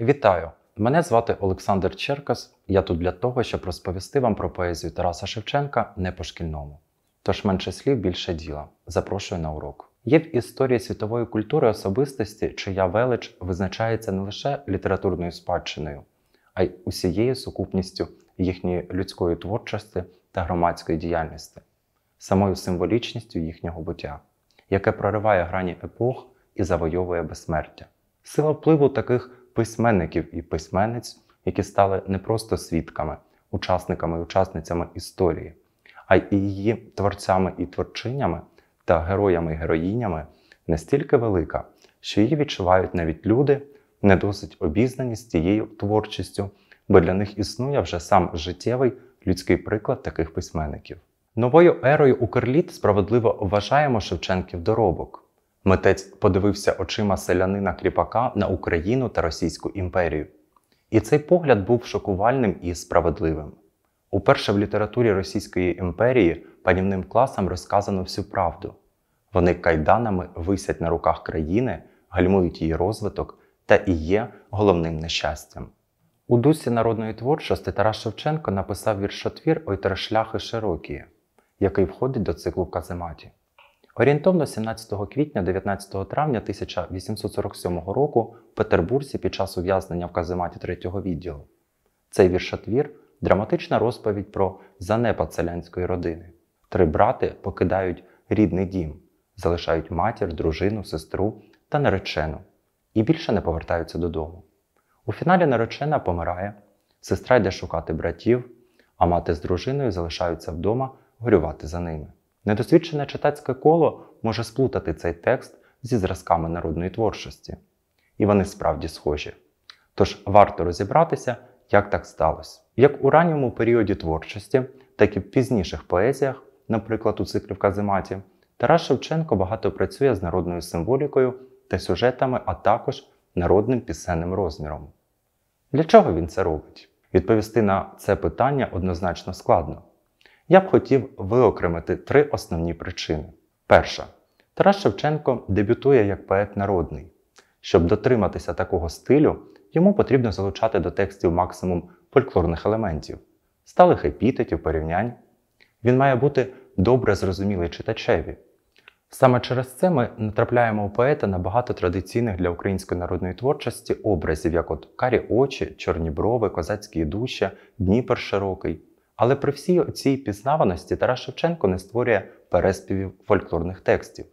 Вітаю! Мене звати Олександр Черкас. Я тут для того, щоб розповісти вам про поезію Тараса Шевченка не по шкільному. Тож менше слів, більше діла. Запрошую на урок. Є в історії світової культури особистості, чия велич визначається не лише літературною спадщиною, а й усією сукупністю їхньої людської творчості та громадської діяльності, самою символічністю їхнього буття, яке прориває грані епох і завойовує безсмертя. Сила впливу таких письменників і письменниць, які стали не просто свідками, учасниками і учасницями історії, а й її творцями і творчинями та героями і героїнями настільки велика, що її відчувають навіть люди, не досить обізнані з тією творчістю, бо для них існує вже сам життєвий людський приклад таких письменників. Новою ерою Укрліт справедливо вважаємо Шевченків доробок. Митець подивився очима селянина кріпака на Україну та Російську імперію. І цей погляд був шокувальним і справедливим. Уперше в літературі Російської імперії панівним класам розказано всю правду. Вони кайданами висять на руках країни, гальмують її розвиток та і є головним нещастям. У дусі народної творчості Тарас Шевченко написав віршотвір «Ой тершляхи широкі, який входить до циклу в Казематі. Орієнтовно 17 квітня 19 травня 1847 року в Петербурзі під час ув'язнення в казематі третього відділу. Цей віршатвір драматична розповідь про занепад селянської родини. Три брати покидають рідний дім, залишають матір, дружину, сестру та наречену і більше не повертаються додому. У фіналі наречена помирає, сестра йде шукати братів, а мати з дружиною залишаються вдома горювати за ними. Недосвідчене читацьке коло може сплутати цей текст зі зразками народної творчості, і вони справді схожі. Тож варто розібратися, як так сталося. Як у ранньому періоді творчості, так і в пізніших поезіях, наприклад, у циклі в Казематі, Тарас Шевченко багато працює з народною символікою та сюжетами, а також народним пісенним розміром. Для чого він це робить? Відповісти на це питання однозначно складно я б хотів виокремити три основні причини. Перша. Тарас Шевченко дебютує як поет народний. Щоб дотриматися такого стилю, йому потрібно залучати до текстів максимум фольклорних елементів, сталих епітетів, порівнянь. Він має бути добре зрозумілий читачеві. Саме через це ми натрапляємо у поета на багато традиційних для української народної творчості образів, як от карі очі, чорні брови, козацькі душі, Дніпер широкий. Але при всій цій пізнаваності Тарас Шевченко не створює переспівів фольклорних текстів.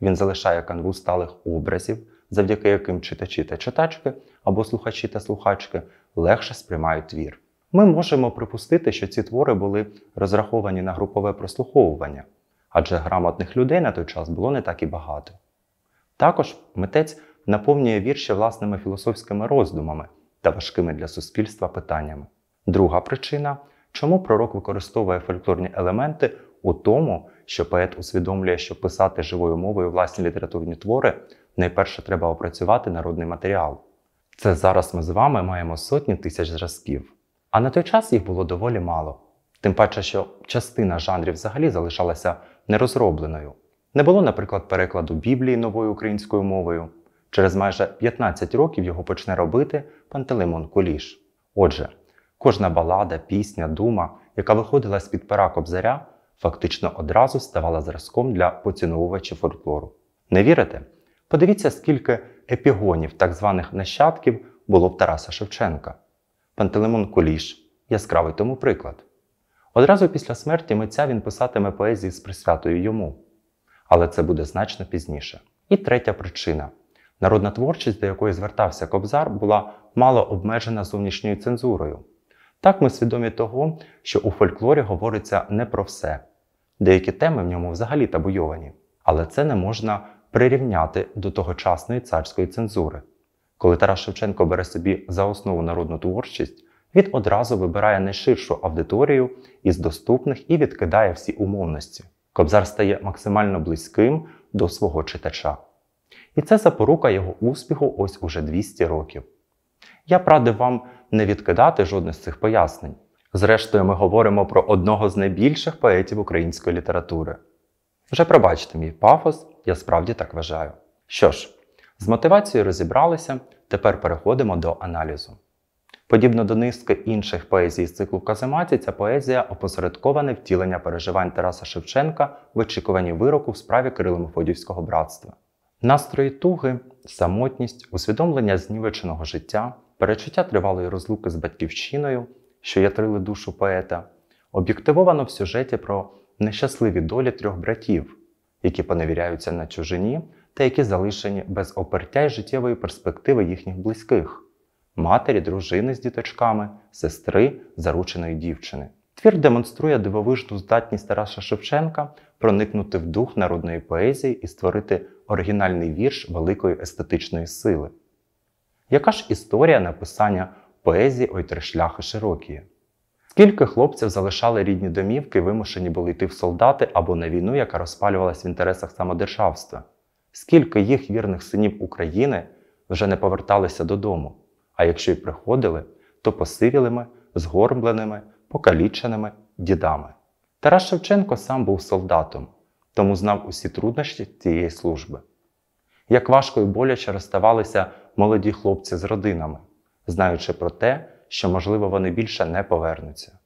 Він залишає канву сталих образів, завдяки яким читачі та читачки або слухачі та слухачки легше сприймають твір. Ми можемо припустити, що ці твори були розраховані на групове прослуховування, адже грамотних людей на той час було не так і багато. Також митець наповнює вірші власними філософськими роздумами та важкими для суспільства питаннями. Друга причина Чому пророк використовує фольклорні елементи у тому, що поет усвідомлює, що писати живою мовою власні літературні твори найперше треба опрацювати народний матеріал? Це зараз ми з вами маємо сотні тисяч зразків, а на той час їх було доволі мало. Тим паче, що частина жанрів взагалі залишалася нерозробленою. Не було, наприклад, перекладу Біблії новою українською мовою. Через майже 15 років його почне робити Пантелеймон Куліш. Отже, Кожна балада, пісня, дума, яка виходила з-під пера кобзаря, фактично одразу ставала зразком для поціновувачів фольклору. Не вірите? Подивіться, скільки епігонів так званих нащадків було в Тараса Шевченка. Пантелеймон Коліш яскравий тому приклад. Одразу після смерті митця він писатиме поезії з присвятою йому. Але це буде значно пізніше. І третя причина: народна творчість, до якої звертався Кобзар, була мало обмежена зовнішньою цензурою. Так ми свідомі того, що у фольклорі говориться не про все. Деякі теми в ньому взагалі табуйовані, але це не можна прирівняти до тогочасної царської цензури. Коли Тарас Шевченко бере собі за основу народну творчість, він одразу вибирає найширшу аудиторію із доступних і відкидає всі умовності. Кобзар стає максимально близьким до свого читача. І це запорука його успіху ось уже 200 років. Я б вам не відкидати жодне з цих пояснень. Зрештою, ми говоримо про одного з найбільших поетів української літератури. Вже пробачте мій пафос, я справді так вважаю. Що ж, з мотивацією розібралися, тепер переходимо до аналізу. Подібно до низки інших поезій з циклу Казематі, ця поезія опосередковане втілення переживань Тараса Шевченка в очікуванні вироку в справі Кирило Мефодівського братства. Настрої туги, самотність, усвідомлення знівеченого життя, перечуття тривалої розлуки з батьківщиною, що ятрили душу поета, об'єктивовано в сюжеті про нещасливі долі трьох братів, які поневіряються на чужині та які залишені без опертя й життєвої перспективи їхніх близьких. Матері, дружини з діточками, сестри зарученої дівчини. Твір демонструє дивовижну здатність Тараса Шевченка проникнути в дух народної поезії і створити оригінальний вірш великої естетичної сили. Яка ж історія написання поезії «Ой шляхи широкі? Скільки хлопців залишали рідні домівки вимушені були йти в солдати або на війну, яка розпалювалась в інтересах самодержавства? Скільки їх вірних синів України вже не поверталися додому, а якщо й приходили, то посивілими, згорбленими, покаліченими дідами? Тарас Шевченко сам був солдатом, тому знав усі труднощі цієї служби як важко і боляче розставалися молоді хлопці з родинами, знаючи про те, що, можливо, вони більше не повернуться.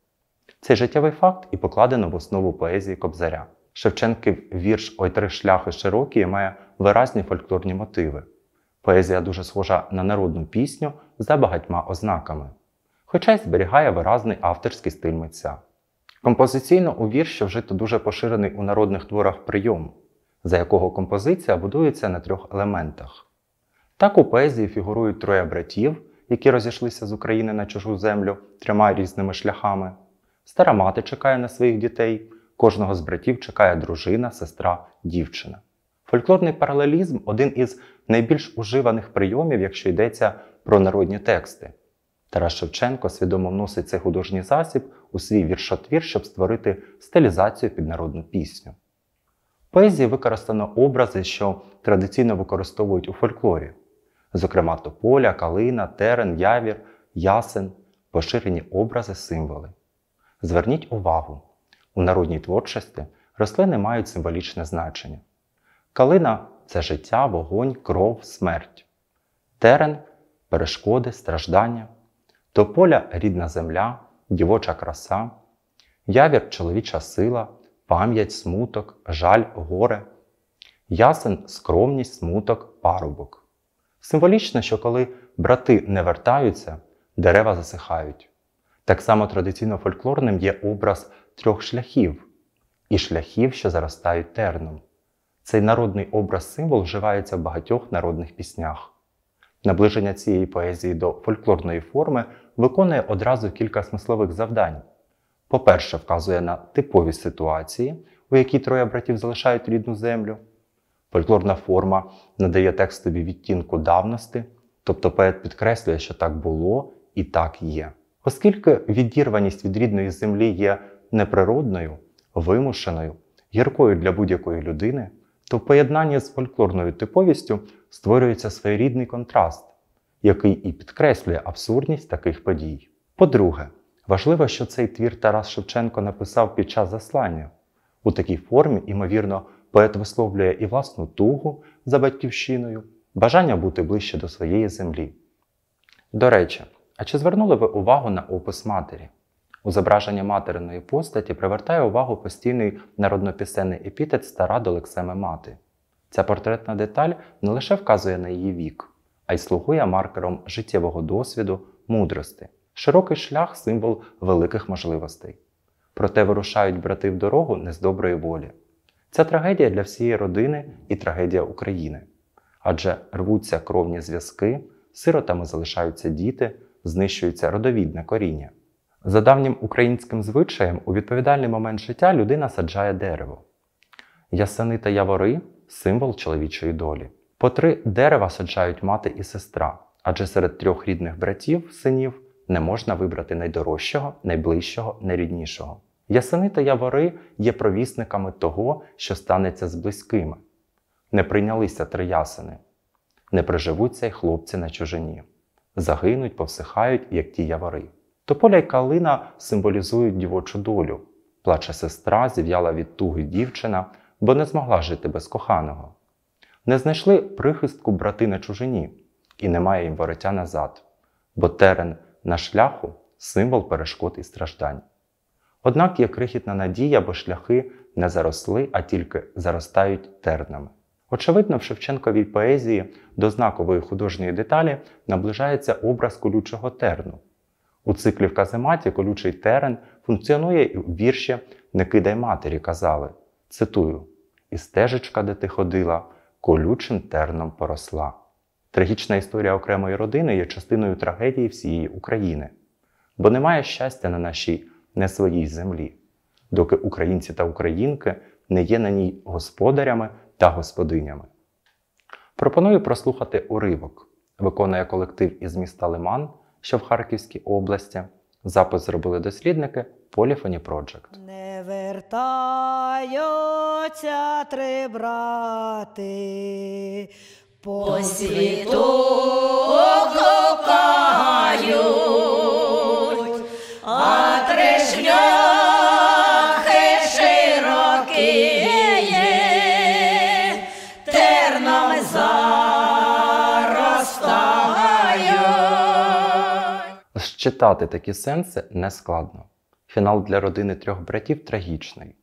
Цей життєвий факт і покладено в основу поезії Кобзаря. Шевченків вірш Ой три шляхи широкі має виразні фольклорні мотиви. Поезія дуже схожа на народну пісню за багатьма ознаками, хоча й зберігає виразний авторський стиль митця. Композиційно у вірші вжито дуже поширений у народних творах прийом за якого композиція будується на трьох елементах. Так у поезії фігурують троє братів, які розійшлися з України на чужу землю трьома різними шляхами. Стара мати чекає на своїх дітей, кожного з братів чекає дружина, сестра, дівчина. Фольклорний паралелізм один із найбільш уживаних прийомів, якщо йдеться про народні тексти. Тарас Шевченко свідомо вносить цей художній засіб у свій віршотвір, щоб створити стилізацію під народну пісню поезії використано образи, що традиційно використовують у фольклорі, зокрема тополя, калина, терен, явір, ясен, поширені образи, символи. Зверніть увагу, у народній творчості рослини мають символічне значення. Калина це життя, вогонь, кров, смерть, терен перешкоди, страждання, тополя рідна земля, дівоча краса, явір чоловіча сила пам'ять, смуток, жаль, горе, ясен скромність, смуток, парубок. Символічно, що коли брати не вертаються, дерева засихають. Так само традиційно фольклорним є образ трьох шляхів і шляхів, що заростають терном. Цей народний образ символ вживається в багатьох народних піснях. Наближення цієї поезії до фольклорної форми виконує одразу кілька смислових завдань по-перше, вказує на типові ситуації, у якій троє братів залишають рідну землю. Фольклорна форма надає текстові відтінку давності, тобто поет підкреслює, що так було і так є. Оскільки відірваність від рідної землі є неприродною, вимушеною, гіркою для будь-якої людини, то в поєднанні з фольклорною типовістю створюється своєрідний контраст, який і підкреслює абсурдність таких подій. По-друге, Важливо, що цей твір Тарас Шевченко написав під час заслання. У такій формі, ймовірно, поет висловлює і власну тугу за батьківщиною, бажання бути ближче до своєї землі. До речі, а чи звернули ви увагу на опис матері? У зображення материної постаті привертає увагу постійний народнопісенний епітет стара до лексеми мати. Ця портретна деталь не лише вказує на її вік, а й слугує маркером життєвого досвіду, мудрости. Широкий шлях символ великих можливостей. Проте вирушають брати в дорогу не з доброї волі. Це трагедія для всієї родини і трагедія України. Адже рвуться кровні зв'язки, сиротами залишаються діти, знищується родовідне коріння. За давнім українським звичаєм, у відповідальний момент життя людина саджає дерево. Ясени та явори символ чоловічої долі. По три дерева саджають мати і сестра, адже серед трьох рідних братів, синів. Не можна вибрати найдорожчого, найближчого, найріднішого. Ясени та явори є провісниками того, що станеться з близькими. Не прийнялися три ясени. Не приживуться й хлопці на чужині. Загинуть, повсихають, як ті явори. Тополя й калина символізують дівочу долю. Плаче сестра, зів'яла від туги дівчина, бо не змогла жити без коханого. Не знайшли прихистку брати на чужині, і немає їм воротя назад, бо терен на шляху символ перешкод і страждань. Однак є крихітна надія, бо шляхи не заросли, а тільки заростають тернами. Очевидно, в Шевченковій поезії до знакової художньої деталі наближається образ колючого терну. У циклі в казематі колючий терен функціонує і в вірші Не кидай матері казали. Цитую: І стежечка, де ти ходила, колючим терном поросла. Трагічна історія окремої родини є частиною трагедії всієї України, бо немає щастя на нашій не своїй землі, доки українці та українки не є на ній господарями та господинями. Пропоную прослухати уривок, виконує колектив із міста Лиман, що в Харківській області. Запис зробили дослідники Polyphony Project. Не вертаються три брати. По світу гукають, а три шляхи широкі, терном заростають. Считати такі сенси не складно. Фінал для родини трьох братів трагічний.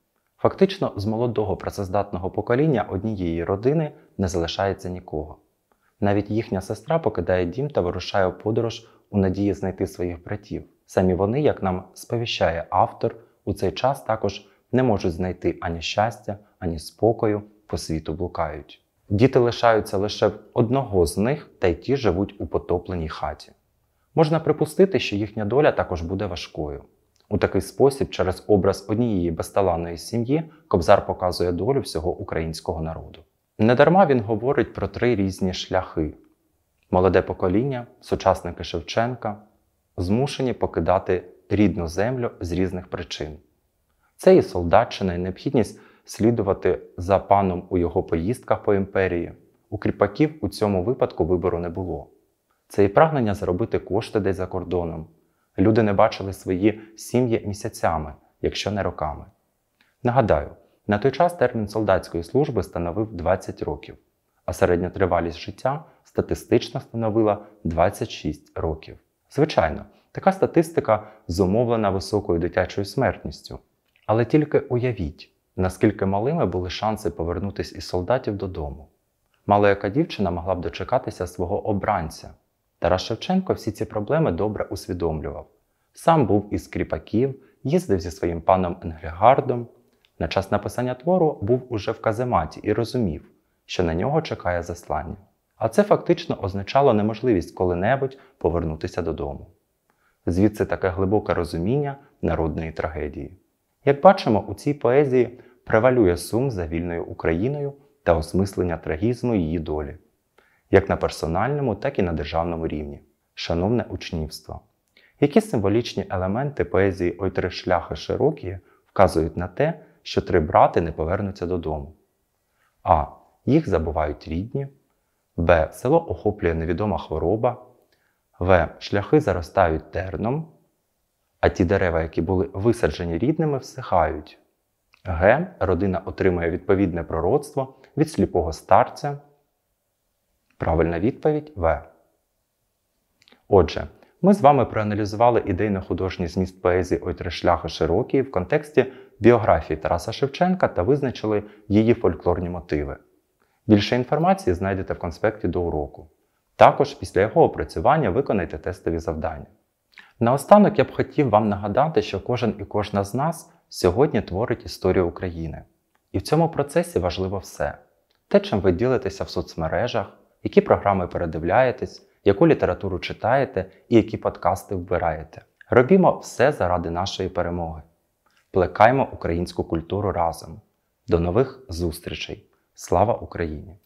Фактично, з молодого працездатного покоління однієї родини не залишається нікого. Навіть їхня сестра покидає дім та вирушає у подорож у надії знайти своїх братів. Самі вони, як нам сповіщає автор, у цей час також не можуть знайти ані щастя, ані спокою, по світу блукають. Діти лишаються лише одного з них, та й ті живуть у потопленій хаті. Можна припустити, що їхня доля також буде важкою. У такий спосіб, через образ однієї безталанної сім'ї, Кобзар показує долю всього українського народу. Недарма він говорить про три різні шляхи: молоде покоління, сучасники Шевченка, змушені покидати рідну землю з різних причин. Це і солдатчина, і необхідність слідувати за паном у його поїздках по імперії. У кріпаків у цьому випадку вибору не було. Це і прагнення заробити кошти десь за кордоном, Люди не бачили свої сім'ї місяцями, якщо не роками. Нагадаю, на той час термін солдатської служби становив 20 років, а середня тривалість життя статистично становила 26 років. Звичайно, така статистика зумовлена високою дитячою смертністю. Але тільки уявіть, наскільки малими були шанси повернутися із солдатів додому. Мало яка дівчина могла б дочекатися свого обранця. Тарас Шевченко всі ці проблеми добре усвідомлював. Сам був із кріпаків, їздив зі своїм паном Енгельгардом. На час написання твору був уже в казематі і розумів, що на нього чекає заслання. А це фактично означало неможливість коли-небудь повернутися додому. Звідси таке глибоке розуміння народної трагедії. Як бачимо, у цій поезії превалює сум за вільною Україною та осмислення трагізму її долі як на персональному, так і на державному рівні. Шановне учнівство, які символічні елементи поезії Ой три шляхи широкі вказують на те, що три брати не повернуться додому. А. Їх забувають рідні, Б. Село охоплює невідома хвороба, В. Шляхи заростають терном, а ті дерева, які були висаджені рідними, всихають. Г. Родина отримує відповідне пророцтво від сліпого старця. Правильна відповідь В. Отже, ми з вами проаналізували ідейно-художній зміст поезії «Ой три шляхи широкі» в контексті біографії Тараса Шевченка та визначили її фольклорні мотиви. Більше інформації знайдете в конспекті до уроку. Також після його опрацювання виконайте тестові завдання. Наостанок я б хотів вам нагадати, що кожен і кожна з нас сьогодні творить історію України. І в цьому процесі важливо все те, чим ви ділитеся в соцмережах які програми передивляєтесь, яку літературу читаєте і які подкасти вбираєте. Робімо все заради нашої перемоги. Плекаймо українську культуру разом. До нових зустрічей! Слава Україні!